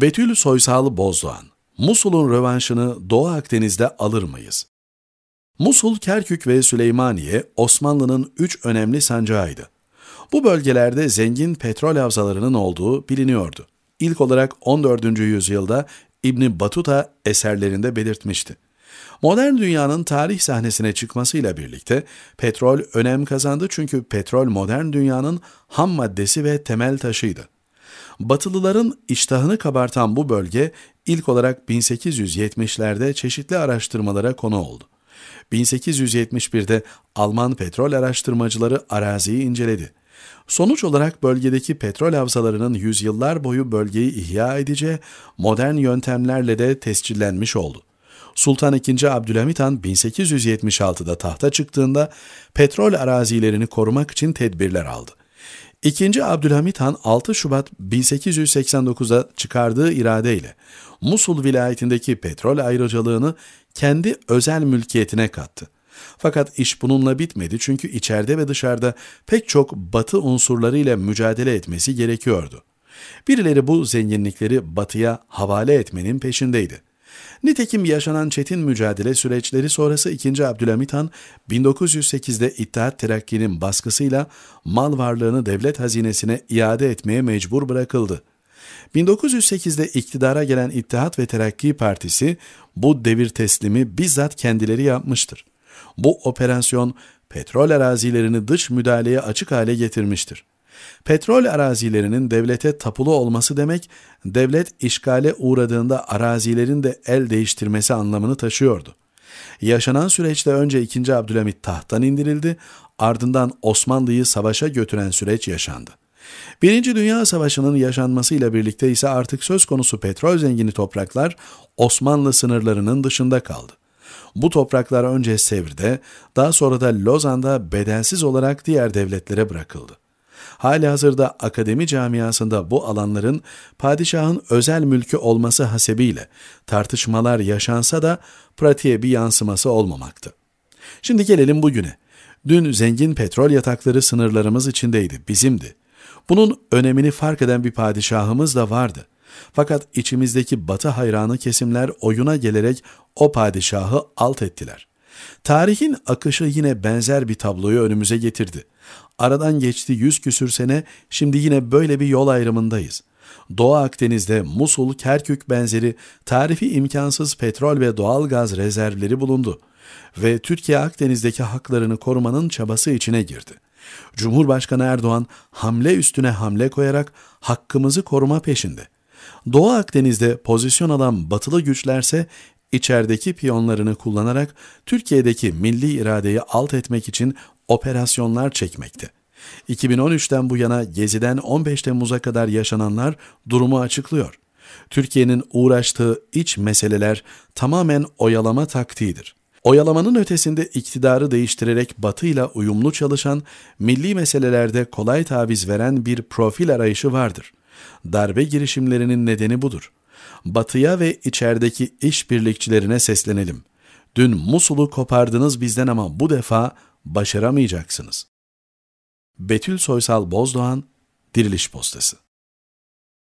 Betül Soysal'ı Bozdoğan, Musul'un rövanşını Doğu Akdeniz'de alır mıyız? Musul, Kerkük ve Süleymaniye Osmanlı'nın üç önemli sancağıydı. Bu bölgelerde zengin petrol havzalarının olduğu biliniyordu. İlk olarak 14. yüzyılda İbni Batuta eserlerinde belirtmişti. Modern dünyanın tarih sahnesine çıkmasıyla birlikte petrol önem kazandı çünkü petrol modern dünyanın ham maddesi ve temel taşıydı. Batılıların iştahını kabartan bu bölge ilk olarak 1870'lerde çeşitli araştırmalara konu oldu. 1871'de Alman petrol araştırmacıları araziyi inceledi. Sonuç olarak bölgedeki petrol havzalarının yüzyıllar boyu bölgeyi ihya edeceği modern yöntemlerle de tescillenmiş oldu. Sultan II. Abdülhamit Han 1876'da tahta çıktığında petrol arazilerini korumak için tedbirler aldı. 2. Abdülhamit Han 6 Şubat 1889'da çıkardığı iradeyle Musul vilayetindeki petrol ayrıcalığını kendi özel mülkiyetine kattı. Fakat iş bununla bitmedi çünkü içeride ve dışarıda pek çok batı unsurlarıyla mücadele etmesi gerekiyordu. Birileri bu zenginlikleri batıya havale etmenin peşindeydi. Nitekim yaşanan çetin mücadele süreçleri sonrası 2. Abdülhamit Han 1908'de İttihat Terakki'nin baskısıyla mal varlığını devlet hazinesine iade etmeye mecbur bırakıldı. 1908'de iktidara gelen İttihat ve Terakki Partisi bu devir teslimi bizzat kendileri yapmıştır. Bu operasyon petrol arazilerini dış müdahaleye açık hale getirmiştir. Petrol arazilerinin devlete tapulu olması demek, devlet işgale uğradığında arazilerin de el değiştirmesi anlamını taşıyordu. Yaşanan süreçte önce 2. Abdülhamit tahttan indirildi, ardından Osmanlı'yı savaşa götüren süreç yaşandı. Birinci Dünya Savaşı'nın yaşanmasıyla birlikte ise artık söz konusu petrol zengini topraklar Osmanlı sınırlarının dışında kaldı. Bu topraklar önce Sevr'de, daha sonra da Lozan'da bedensiz olarak diğer devletlere bırakıldı hali hazırda akademi camiasında bu alanların padişahın özel mülkü olması hasebiyle tartışmalar yaşansa da pratiğe bir yansıması olmamaktı. Şimdi gelelim bugüne. Dün zengin petrol yatakları sınırlarımız içindeydi, bizimdi. Bunun önemini fark eden bir padişahımız da vardı. Fakat içimizdeki batı hayranı kesimler oyuna gelerek o padişahı alt ettiler.'' Tarihin akışı yine benzer bir tabloyu önümüze getirdi. Aradan geçti yüz küsür sene, şimdi yine böyle bir yol ayrımındayız. Doğu Akdeniz'de Musul, Kerkük benzeri tarifi imkansız petrol ve doğal gaz rezervleri bulundu ve Türkiye Akdeniz'deki haklarını korumanın çabası içine girdi. Cumhurbaşkanı Erdoğan hamle üstüne hamle koyarak hakkımızı koruma peşinde. Doğu Akdeniz'de pozisyon alan batılı güçlerse içerideki piyonlarını kullanarak Türkiye'deki milli iradeyi alt etmek için operasyonlar çekmekte. 2013'ten bu yana Gezi'den 15 Temmuz'a kadar yaşananlar durumu açıklıyor. Türkiye'nin uğraştığı iç meseleler tamamen oyalama taktiğidir. Oyalamanın ötesinde iktidarı değiştirerek batıyla uyumlu çalışan, milli meselelerde kolay taviz veren bir profil arayışı vardır. Darbe girişimlerinin nedeni budur. Batıya ve içerideki işbirlikçilerine seslenelim. Dün Musul'u kopardınız bizden ama bu defa başaramayacaksınız. Betül Soysal Bozdoğan, Diriliş Postası